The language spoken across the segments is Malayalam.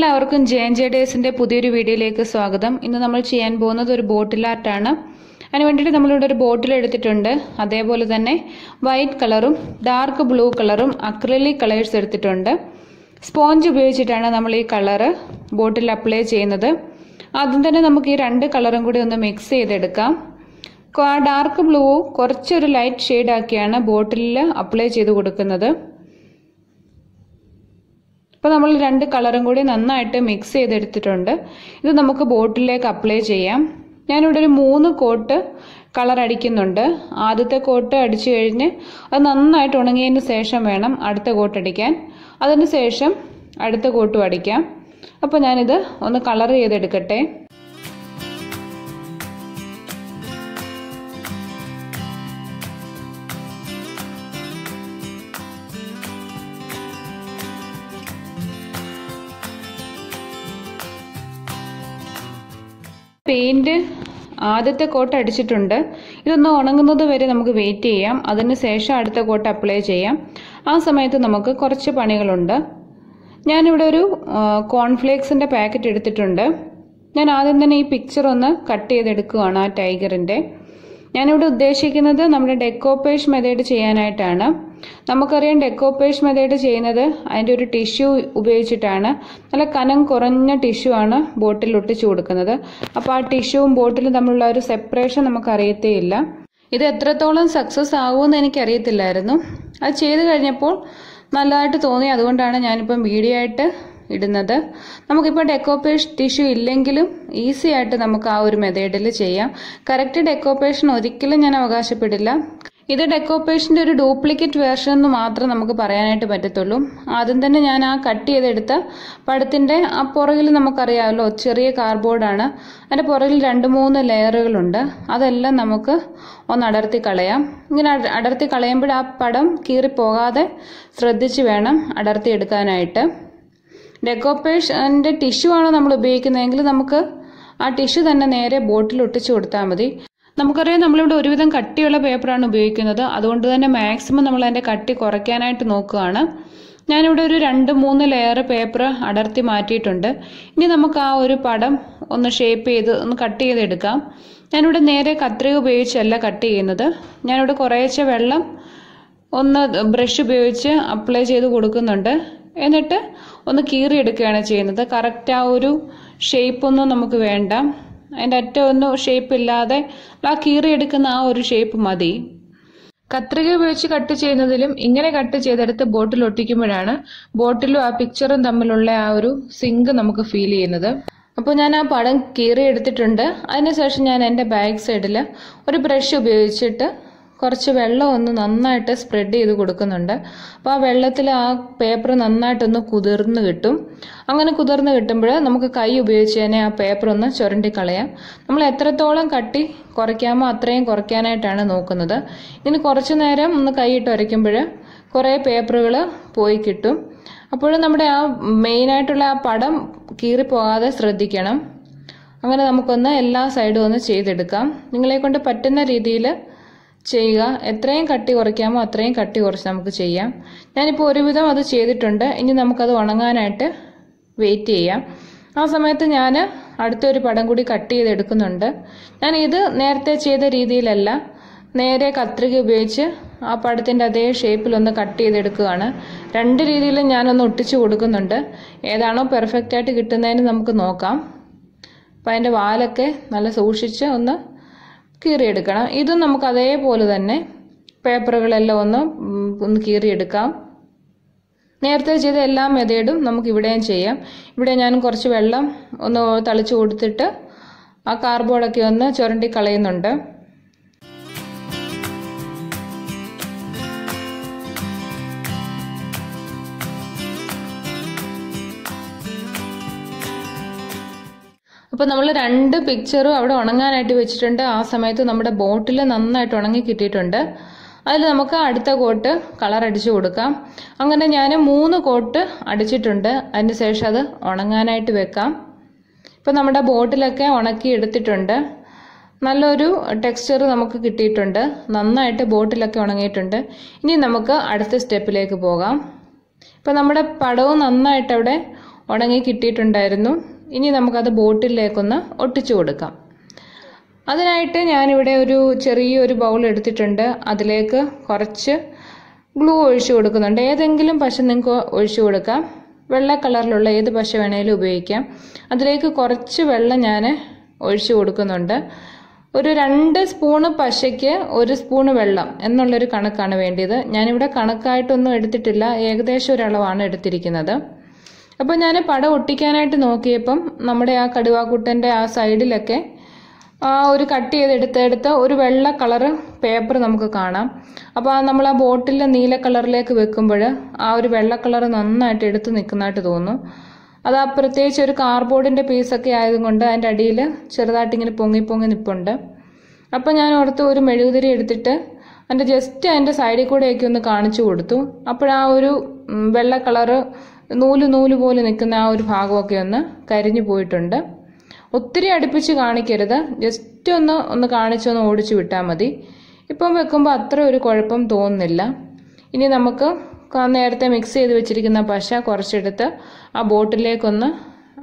എല്ലാവർക്കും ജെ എൻ ജെ ഡേസിൻ്റെ പുതിയൊരു വീഡിയോയിലേക്ക് സ്വാഗതം ഇന്ന് നമ്മൾ ചെയ്യാൻ പോകുന്നത് ഒരു ബോട്ടിൽ ആർട്ടാണ് അതിന് വേണ്ടിയിട്ട് നമ്മളിവിടെ ഒരു ബോട്ടിൽ എടുത്തിട്ടുണ്ട് അതേപോലെ തന്നെ വൈറ്റ് കളറും ഡാർക്ക് ബ്ലൂ കളറും അക്രലിക് കളേഴ്സ് എടുത്തിട്ടുണ്ട് സ്പോഞ്ച് ഉപയോഗിച്ചിട്ടാണ് നമ്മൾ ഈ കളറ് ബോട്ടിൽ അപ്ലൈ ചെയ്യുന്നത് ആദ്യം തന്നെ നമുക്ക് ഈ രണ്ട് കളറും കൂടി ഒന്ന് മിക്സ് ചെയ്തെടുക്കാം ഡാർക്ക് ബ്ലൂ കുറച്ചൊരു ലൈറ്റ് ഷെയ്ഡാക്കിയാണ് ബോട്ടിലിൽ അപ്ലൈ ചെയ്ത് കൊടുക്കുന്നത് ഇപ്പോൾ നമ്മൾ രണ്ട് കളറും കൂടി നന്നായിട്ട് മിക്സ് ചെയ്തെടുത്തിട്ടുണ്ട് ഇത് നമുക്ക് ബോട്ടിലേക്ക് അപ്ലൈ ചെയ്യാം ഞാനിവിടെ ഒരു മൂന്ന് കോട്ട് കളർ അടിക്കുന്നുണ്ട് ആദ്യത്തെ കോട്ട് അടിച്ചു കഴിഞ്ഞ് അത് നന്നായിട്ട് ഉണങ്ങിയതിന് ശേഷം വേണം അടുത്ത കോട്ട് അടിക്കാൻ അതിന് ശേഷം അടുത്ത കോട്ടും അടിക്കാം അപ്പോൾ ഞാനിത് ഒന്ന് കളർ ചെയ്തെടുക്കട്ടെ പെയിൻറ്റ് ആദ്യത്തെ കോട്ട് അടിച്ചിട്ടുണ്ട് ഇതൊന്ന് ഉണങ്ങുന്നത് വരെ നമുക്ക് വെയിറ്റ് ചെയ്യാം അതിന് ശേഷം അടുത്ത കോട്ട് അപ്ലൈ ചെയ്യാം ആ സമയത്ത് നമുക്ക് കുറച്ച് പണികളുണ്ട് ഞാനിവിടെ ഒരു കോൺഫ്ലേക്സിൻ്റെ പാക്കറ്റ് എടുത്തിട്ടുണ്ട് ഞാൻ ആദ്യം തന്നെ ഈ പിക്ചർ ഒന്ന് കട്ട് ചെയ്തെടുക്കുകയാണ് ആ ടൈഗറിൻ്റെ ഞാനിവിടെ ഉദ്ദേശിക്കുന്നത് നമ്മുടെ ഡെക്കോപേഷ് മെതേഡ് ചെയ്യാനായിട്ടാണ് നമുക്കറിയാം ഡെക്കോപ്പേഷ് മെത്തേഡ് ചെയ്യുന്നത് അതിൻ്റെ ഒരു ടിഷ്യൂ ഉപയോഗിച്ചിട്ടാണ് നല്ല കനം കുറഞ്ഞ ടിഷ്യൂ ആണ് ബോട്ടിൽ ഒട്ടിച്ചു കൊടുക്കുന്നത് അപ്പോൾ ആ ടിഷ്യൂവും ബോട്ടിലും തമ്മിലുള്ള ഒരു സെപ്പറേഷൻ നമുക്കറിയത്തേയില്ല ഇത് എത്രത്തോളം സക്സസ് ആകുമെന്ന് എനിക്കറിയത്തില്ലായിരുന്നു അത് ചെയ്ത് കഴിഞ്ഞപ്പോൾ നല്ലതായിട്ട് തോന്നി അതുകൊണ്ടാണ് ഞാനിപ്പം വീഡിയോ ആയിട്ട് ഇടുന്നത് നമുക്കിപ്പോൾ ഡെക്കോപ്പേഷൻ ടിഷ്യൂ ഇല്ലെങ്കിലും ഈസി ആയിട്ട് നമുക്ക് ആ ഒരു മെത്തേഡിൽ ചെയ്യാം കറക്റ്റ് ഡെക്കോപ്പേഷൻ ഒരിക്കലും ഞാൻ അവകാശപ്പെടില്ല ഇത് ഡെക്കോപ്പേഷൻ്റെ ഒരു ഡ്യൂപ്ലിക്കേറ്റ് വേർഷൻ എന്ന് മാത്രം നമുക്ക് പറയാനായിട്ട് പറ്റത്തുള്ളൂ ആദ്യം തന്നെ ഞാൻ ആ കട്ട് ചെയ്തെടുത്ത പടത്തിൻ്റെ ആ പുറകിൽ നമുക്കറിയാമല്ലോ ചെറിയ കാർഡ്ബോർഡാണ് അതിൻ്റെ പുറകിൽ രണ്ട് മൂന്ന് ലെയറുകളുണ്ട് അതെല്ലാം നമുക്ക് ഒന്ന് അടർത്തി കളയാം ഇങ്ങനെ അടർത്തി കളയുമ്പോൾ ആ പടം കീറിപ്പോകാതെ ശ്രദ്ധിച്ച് വേണം അടർത്തി എടുക്കാനായിട്ട് ഡെക്കോപ്പേഷൻ്റെ ടിഷ്യൂ ആണ് നമ്മൾ ഉപയോഗിക്കുന്നതെങ്കിൽ നമുക്ക് ആ ടിഷ്യൂ തന്നെ നേരെ ബോട്ടിൽ ഒട്ടിച്ചു കൊടുത്താൽ മതി നമുക്കറിയാം നമ്മളിവിടെ ഒരുവിധം കട്ടിയുള്ള പേപ്പറാണ് ഉപയോഗിക്കുന്നത് അതുകൊണ്ട് തന്നെ മാക്സിമം നമ്മൾ അതിൻ്റെ കട്ടി കുറയ്ക്കാനായിട്ട് നോക്കുകയാണ് ഞാനിവിടെ ഒരു രണ്ട് മൂന്ന് ലെയർ പേപ്പർ അടർത്തി മാറ്റിയിട്ടുണ്ട് ഇനി നമുക്ക് ആ ഒരു പടം ഒന്ന് ഷേപ്പ് ചെയ്ത് ഒന്ന് കട്ട് ചെയ്തെടുക്കാം ഞാനിവിടെ നേരെ കത്രിക ഉപയോഗിച്ചല്ല കട്ട് ചെയ്യുന്നത് ഞാനിവിടെ കുറേശ്ശെ വെള്ളം ഒന്ന് ബ്രഷ് ഉപയോഗിച്ച് അപ്ലൈ ചെയ്ത് കൊടുക്കുന്നുണ്ട് എന്നിട്ട് ഒന്ന് കീറിയെടുക്കുകയാണ് ചെയ്യുന്നത് കറക്റ്റ് ആ ഒരു ഷേപ്പൊന്നും നമുക്ക് വേണ്ട അതിൻ്റെ അറ്റം ഒന്നും ഷേപ്പ് ഇല്ലാതെ ആ കീറിയെടുക്കുന്ന ആ ഒരു ഷേപ്പ് മതി കത്രിക ഉപയോഗിച്ച് കട്ട് ചെയ്യുന്നതിലും ഇങ്ങനെ കട്ട് ചെയ്തെടുത്ത് ബോട്ടിൽ ഒട്ടിക്കുമ്പോഴാണ് ബോട്ടിലും ആ പിക്ചറും തമ്മിലുള്ള ആ ഒരു സിങ്ക് നമുക്ക് ഫീൽ ചെയ്യുന്നത് അപ്പോൾ ഞാൻ ആ പടം കീറി എടുത്തിട്ടുണ്ട് അതിനുശേഷം ഞാൻ എൻ്റെ ബാക്ക് സൈഡിൽ ഒരു ബ്രഷ് ഉപയോഗിച്ചിട്ട് കുറച്ച് വെള്ളം ഒന്ന് നന്നായിട്ട് സ്പ്രെഡ് ചെയ്ത് കൊടുക്കുന്നുണ്ട് അപ്പോൾ ആ വെള്ളത്തിൽ ആ പേപ്പർ നന്നായിട്ടൊന്ന് കുതിർന്ന് കിട്ടും അങ്ങനെ കുതിർന്ന് കിട്ടുമ്പോൾ നമുക്ക് കൈ ഉപയോഗിച്ച് തന്നെ ആ പേപ്പർ ഒന്ന് ചുരണ്ടി കളയാം നമ്മൾ എത്രത്തോളം കട്ടി കുറയ്ക്കാമോ അത്രയും കുറയ്ക്കാനായിട്ടാണ് നോക്കുന്നത് ഇനി കുറച്ച് നേരം ഒന്ന് കൈയിട്ട് ഉരയ്ക്കുമ്പോൾ കുറേ പേപ്പറുകൾ പോയി കിട്ടും അപ്പോഴും നമ്മുടെ ആ മെയിനായിട്ടുള്ള ആ പടം കീറിപ്പോകാതെ ശ്രദ്ധിക്കണം അങ്ങനെ നമുക്കൊന്ന് എല്ലാ സൈഡും ഒന്ന് ചെയ്തെടുക്കാം നിങ്ങളെ കൊണ്ട് പറ്റുന്ന രീതിയിൽ ചെയ്യുക എത്രയും കട്ടി കുറയ്ക്കാമോ അത്രയും കട്ടി കുറച്ച് നമുക്ക് ചെയ്യാം ഞാനിപ്പോൾ ഒരുവിധം അത് ചെയ്തിട്ടുണ്ട് ഇനി നമുക്കത് ഉണങ്ങാനായിട്ട് വെയിറ്റ് ചെയ്യാം ആ സമയത്ത് ഞാൻ അടുത്തൊരു പടം കൂടി കട്ട് ചെയ്തെടുക്കുന്നുണ്ട് ഞാൻ ഇത് നേരത്തെ ചെയ്ത രീതിയിലല്ല നേരെ കത്രിക ഉപയോഗിച്ച് ആ പടത്തിൻ്റെ അതേ ഷേപ്പിൽ ഒന്ന് കട്ട് ചെയ്തെടുക്കുകയാണ് രണ്ട് രീതിയിലും ഞാനൊന്ന് ഒട്ടിച്ചു കൊടുക്കുന്നുണ്ട് ഏതാണോ പെർഫെക്റ്റ് ആയിട്ട് കിട്ടുന്നതിന് നമുക്ക് നോക്കാം അപ്പം അതിൻ്റെ വാലൊക്കെ നല്ല സൂക്ഷിച്ച് ഒന്ന് കീറിയെടുക്കണം ഇതും നമുക്ക് അതേപോലെ തന്നെ പേപ്പറുകളെല്ലാം ഒന്ന് ഒന്ന് കീറിയെടുക്കാം നേരത്തെ ചെയ്ത എല്ലാ മെതേഡും നമുക്ക് ഇവിടെയും ചെയ്യാം ഇവിടെ ഞാൻ കുറച്ച് വെള്ളം ഒന്ന് തളിച്ചു കൊടുത്തിട്ട് ആ കാർബോർഡൊക്കെ ഒന്ന് ചുരണ്ടി കളയുന്നുണ്ട് അപ്പോൾ നമ്മൾ രണ്ട് പിക്ചറും അവിടെ ഉണങ്ങാനായിട്ട് വെച്ചിട്ടുണ്ട് ആ സമയത്ത് നമ്മുടെ ബോട്ടിൽ നന്നായിട്ട് ഉണങ്ങി കിട്ടിയിട്ടുണ്ട് അതിൽ നമുക്ക് അടുത്ത കോട്ട് കളർ അടിച്ചു കൊടുക്കാം അങ്ങനെ ഞാൻ മൂന്ന് കോട്ട് അടിച്ചിട്ടുണ്ട് അതിന് ശേഷം അത് ഉണങ്ങാനായിട്ട് വെക്കാം ഇപ്പം നമ്മുടെ ബോട്ടിലൊക്കെ ഉണക്കി എടുത്തിട്ടുണ്ട് നല്ലൊരു ടെക്സ്ചർ നമുക്ക് കിട്ടിയിട്ടുണ്ട് നന്നായിട്ട് ബോട്ടിലൊക്കെ ഉണങ്ങിയിട്ടുണ്ട് ഇനി നമുക്ക് അടുത്ത സ്റ്റെപ്പിലേക്ക് പോകാം ഇപ്പം നമ്മുടെ പടവും നന്നായിട്ട് അവിടെ ഉണങ്ങി കിട്ടിയിട്ടുണ്ടായിരുന്നു ഇനി നമുക്കത് ബോട്ടിലേക്കൊന്ന് ഒട്ടിച്ചു കൊടുക്കാം അതിനായിട്ട് ഞാനിവിടെ ഒരു ചെറിയൊരു ബൗൾ എടുത്തിട്ടുണ്ട് അതിലേക്ക് കുറച്ച് ഗ്ലൂ ഒഴിച്ചു കൊടുക്കുന്നുണ്ട് ഏതെങ്കിലും പശ നിങ്ങൾക്ക് ഒഴിച്ചു കൊടുക്കാം വെള്ള കളറിലുള്ള ഏത് പശ വേണേലും ഉപയോഗിക്കാം അതിലേക്ക് കുറച്ച് വെള്ളം ഞാൻ ഒഴിച്ചു കൊടുക്കുന്നുണ്ട് ഒരു രണ്ട് സ്പൂണ് പശയ്ക്ക് ഒരു സ്പൂണ് വെള്ളം എന്നുള്ളൊരു കണക്കാണ് വേണ്ടിയത് ഞാനിവിടെ കണക്കായിട്ടൊന്നും എടുത്തിട്ടില്ല ഏകദേശം ഒരളവാണ് എടുത്തിരിക്കുന്നത് അപ്പോൾ ഞാൻ പടം ഒട്ടിക്കാനായിട്ട് നോക്കിയപ്പം നമ്മുടെ ആ കടുവാക്കുട്ടൻ്റെ ആ സൈഡിലൊക്കെ ഒരു കട്ട് ചെയ്തെടുത്തെടുത്ത് ഒരു വെള്ള കളർ പേപ്പർ നമുക്ക് കാണാം അപ്പോൾ നമ്മൾ ആ ബോട്ടിലെ നീല കളറിലേക്ക് വെക്കുമ്പോൾ ആ ഒരു വെള്ള കളർ നന്നായിട്ട് എടുത്ത് നിൽക്കുന്നതായിട്ട് തോന്നുന്നു അത് ആ പ്രത്യേകിച്ച് ഒരു കാർബോർഡിൻ്റെ പീസൊക്കെ ആയതുകൊണ്ട് അതിൻ്റെ അടിയിൽ ചെറുതായിട്ട് ഇങ്ങനെ പൊങ്ങി പൊങ്ങി നിൽപ്പുണ്ട് അപ്പോൾ ഞാൻ ഓർത്ത് ഒരു മെഴുകുതിരി എടുത്തിട്ട് അതിൻ്റെ ജസ്റ്റ് അതിൻ്റെ സൈഡിൽ കൂടെയൊക്കെ ഒന്ന് കാണിച്ചു കൊടുത്തു അപ്പോഴാ ഒരു വെള്ള കളറ് നൂല് നൂല് പോലെ നിൽക്കുന്ന ആ ഒരു ഭാഗമൊക്കെ ഒന്ന് കരിഞ്ഞു പോയിട്ടുണ്ട് ഒത്തിരി അടുപ്പിച്ച് കാണിക്കരുത് ജസ്റ്റ് ഒന്ന് ഒന്ന് കാണിച്ചൊന്ന് ഓടിച്ചു വിട്ടാൽ മതി ഇപ്പം വെക്കുമ്പോൾ അത്ര ഒരു കുഴപ്പം തോന്നുന്നില്ല ഇനി നമുക്ക് നേരത്തെ മിക്സ് ചെയ്ത് വെച്ചിരിക്കുന്ന പശ കുറച്ചെടുത്ത് ആ ബോട്ടിലേക്കൊന്ന്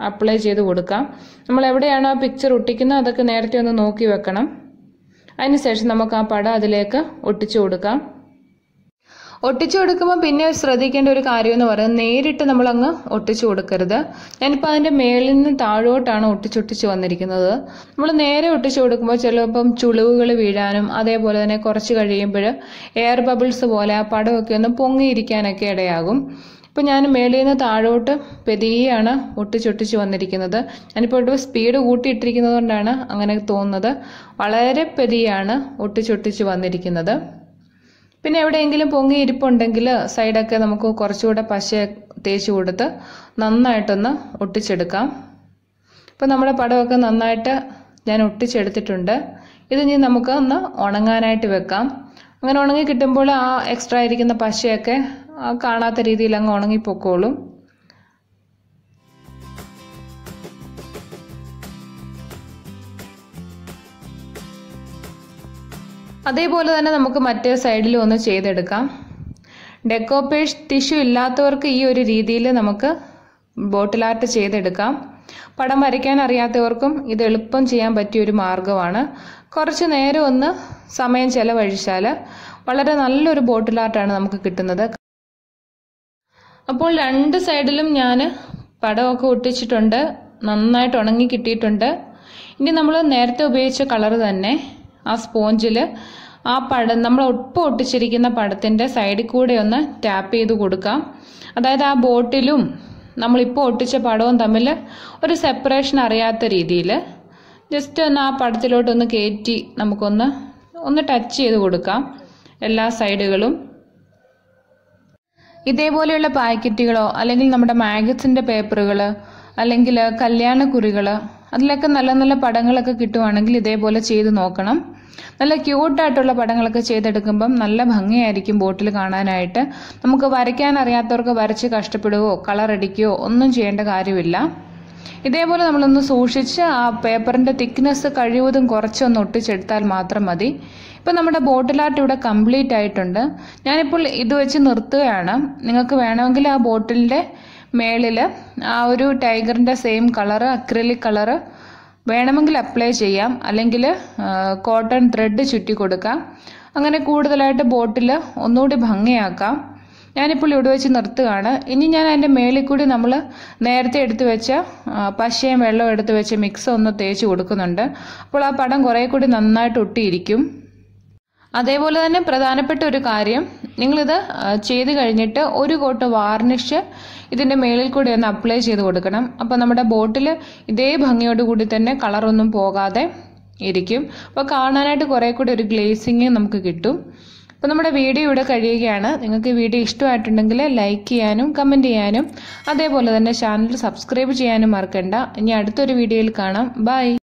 അപ്ലൈ ചെയ്ത് കൊടുക്കാം നമ്മൾ എവിടെയാണോ ആ പിക്ചർ ഒട്ടിക്കുന്നത് അതൊക്കെ നേരത്തെ ഒന്ന് നോക്കി വെക്കണം അതിനുശേഷം നമുക്ക് ആ പടം അതിലേക്ക് ഒട്ടിച്ചു കൊടുക്കാം ഒട്ടിച്ചു കൊടുക്കുമ്പോൾ പിന്നെ ശ്രദ്ധിക്കേണ്ട ഒരു കാര്യം എന്ന് പറയുന്നത് നേരിട്ട് അങ്ങ് ഒട്ടിച്ചു കൊടുക്കരുത് ഞാനിപ്പോൾ അതിൻ്റെ മേളിൽ നിന്ന് താഴോട്ടാണ് ഒട്ടിച്ചൊട്ടിച്ച് വന്നിരിക്കുന്നത് നമ്മൾ നേരെ ഒട്ടിച്ചു കൊടുക്കുമ്പോൾ ചിലപ്പം ചുളിവുകൾ വീഴാനും അതേപോലെ തന്നെ കുറച്ച് കഴിയുമ്പോൾ എയർ ബബിൾസ് പോലെ ആ പടമൊക്കെ ഒന്ന് പൊങ്ങിയിരിക്കാനൊക്കെ ഇടയാകും ഇപ്പോൾ ഞാൻ മേളിൽ നിന്ന് താഴോട്ട് പെതിയാണ് ഒട്ടിച്ചൊട്ടിച്ച് വന്നിരിക്കുന്നത് ഞാനിപ്പോൾ ഒട്ടും സ്പീഡ് കൂട്ടിയിട്ടിരിക്കുന്നത് കൊണ്ടാണ് അങ്ങനെ തോന്നുന്നത് വളരെ പെതിയാണ് ഒട്ടിച്ചൊട്ടിച്ച് വന്നിരിക്കുന്നത് പിന്നെ എവിടെയെങ്കിലും പൊങ്ങി ഇരിപ്പുണ്ടെങ്കിൽ സൈഡൊക്കെ നമുക്ക് കുറച്ചുകൂടെ പശ തേച്ച് കൊടുത്ത് നന്നായിട്ടൊന്ന് ഒട്ടിച്ചെടുക്കാം ഇപ്പം നമ്മുടെ പടമൊക്കെ നന്നായിട്ട് ഞാൻ ഒട്ടിച്ചെടുത്തിട്ടുണ്ട് ഇത് ഇനി നമുക്ക് ഒന്ന് ഉണങ്ങാനായിട്ട് വെക്കാം അങ്ങനെ ഉണങ്ങി കിട്ടുമ്പോൾ ആ എക്സ്ട്രാ ഇരിക്കുന്ന പശയൊക്കെ കാണാത്ത രീതിയിൽ അങ്ങ് ഉണങ്ങിപ്പോക്കോളും അതേപോലെ തന്നെ നമുക്ക് മറ്റേ സൈഡിലും ഒന്ന് ചെയ്തെടുക്കാം ഡെക്കോപേഷ് ടിഷ്യൂ ഇല്ലാത്തവർക്ക് ഈ ഒരു രീതിയിൽ നമുക്ക് ബോട്ടിൽ ആർട്ട് ചെയ്തെടുക്കാം പടം വരയ്ക്കാൻ അറിയാത്തവർക്കും ഇത് എളുപ്പം ചെയ്യാൻ പറ്റിയ ഒരു മാർഗമാണ് കുറച്ച് നേരം ഒന്ന് സമയം ചെലവഴിച്ചാൽ വളരെ നല്ലൊരു ബോട്ടിൽ ആർട്ടാണ് നമുക്ക് കിട്ടുന്നത് അപ്പോൾ രണ്ട് സൈഡിലും ഞാൻ പടമൊക്കെ ഒട്ടിച്ചിട്ടുണ്ട് നന്നായിട്ട് ഉണങ്ങി കിട്ടിയിട്ടുണ്ട് ഇനി നമ്മൾ നേരത്തെ ഉപയോഗിച്ച കളർ തന്നെ ആ സ്പോഞ്ചിൽ ആ പടം നമ്മൾ ഒപ്പം ഒട്ടിച്ചിരിക്കുന്ന പടത്തിൻ്റെ സൈഡിൽ കൂടെ ഒന്ന് ടാപ്പ് ചെയ്ത് കൊടുക്കാം അതായത് ആ ബോട്ടിലും നമ്മളിപ്പോൾ ഒട്ടിച്ച പടവും തമ്മിൽ ഒരു സെപ്പറേഷൻ അറിയാത്ത രീതിയിൽ ജസ്റ്റ് ഒന്ന് ആ പടത്തിലോട്ടൊന്ന് കയറ്റി നമുക്കൊന്ന് ഒന്ന് ടച്ച് ചെയ്ത് കൊടുക്കാം എല്ലാ സൈഡുകളും ഇതേപോലെയുള്ള പാക്കറ്റുകളോ അല്ലെങ്കിൽ നമ്മുടെ മാഗസിൻ്റെ പേപ്പറുകൾ അല്ലെങ്കിൽ കല്യാണക്കുറികൾ അതിലൊക്കെ നല്ല നല്ല പടങ്ങളൊക്കെ കിട്ടുവാണെങ്കിൽ ഇതേപോലെ ചെയ്ത് നോക്കണം നല്ല ക്യൂട്ടായിട്ടുള്ള പടങ്ങളൊക്കെ ചെയ്തെടുക്കുമ്പം നല്ല ഭംഗിയായിരിക്കും ബോട്ടിൽ കാണാനായിട്ട് നമുക്ക് വരയ്ക്കാൻ അറിയാത്തവർക്ക് വരച്ച് കഷ്ടപ്പെടുകയോ കളർ അടിക്കുകയോ ഒന്നും ചെയ്യേണ്ട കാര്യമില്ല ഇതേപോലെ നമ്മളൊന്ന് സൂക്ഷിച്ച് ആ പേപ്പറിൻ്റെ തിക്നെസ് കഴിവതും കുറച്ചൊന്ന് ഒട്ടിച്ചെടുത്താൽ മാത്രം മതി ഇപ്പം നമ്മുടെ ബോട്ടിൽ ആർട്ട് ഇവിടെ കംപ്ലീറ്റ് ആയിട്ടുണ്ട് ഞാനിപ്പോൾ ഇത് വെച്ച് നിർത്തുകയാണ് നിങ്ങൾക്ക് വേണമെങ്കിൽ ആ ബോട്ടിലിൻ്റെ മേളിൽ ആ ഒരു ടൈഗറിൻ്റെ സെയിം കളറ് അക്രിലിക് കളറ് വേണമെങ്കിൽ അപ്ലൈ ചെയ്യാം അല്ലെങ്കിൽ കോട്ടൺ ത്രെഡ് ചുറ്റി കൊടുക്കാം അങ്ങനെ കൂടുതലായിട്ട് ബോട്ടിൽ ഒന്നുകൂടി ഭംഗിയാക്കാം ഞാനിപ്പോൾ ഇവിടെ വെച്ച് നിർത്തുകയാണ് ഇനി ഞാൻ അതിൻ്റെ മേളിൽ കൂടി നമ്മൾ നേരത്തെ എടുത്തു വെച്ച പശയും വെള്ളവും എടുത്തു വെച്ച മിക്സ് ഒന്ന് തേച്ച് കൊടുക്കുന്നുണ്ട് അപ്പോൾ ആ പടം കുറേ കൂടി നന്നായിട്ട് ഒട്ടിയിരിക്കും അതേപോലെ തന്നെ പ്രധാനപ്പെട്ട ഒരു കാര്യം നിങ്ങളിത് ചെയ്ത് കഴിഞ്ഞിട്ട് ഒരു കോട്ട് വാർണിഷ് ഇതിൻ്റെ മേളിൽ കൂടി ഒന്ന് അപ്ലൈ ചെയ്ത് കൊടുക്കണം അപ്പോൾ നമ്മുടെ ബോട്ടിൽ ഇതേ ഭംഗിയോടുകൂടി തന്നെ കളറൊന്നും പോകാതെ ഇരിക്കും അപ്പോൾ കാണാനായിട്ട് കുറേ കൂടി ഒരു ഗ്ലേസിങ് നമുക്ക് കിട്ടും അപ്പോൾ നമ്മുടെ വീഡിയോ ഇവിടെ കഴിയുകയാണ് നിങ്ങൾക്ക് വീഡിയോ ഇഷ്ടമായിട്ടുണ്ടെങ്കിൽ ലൈക്ക് ചെയ്യാനും കമൻറ്റ് ചെയ്യാനും അതേപോലെ തന്നെ ചാനൽ സബ്സ്ക്രൈബ് ചെയ്യാനും മറക്കണ്ട ഇനി അടുത്തൊരു വീഡിയോയിൽ കാണാം ബൈ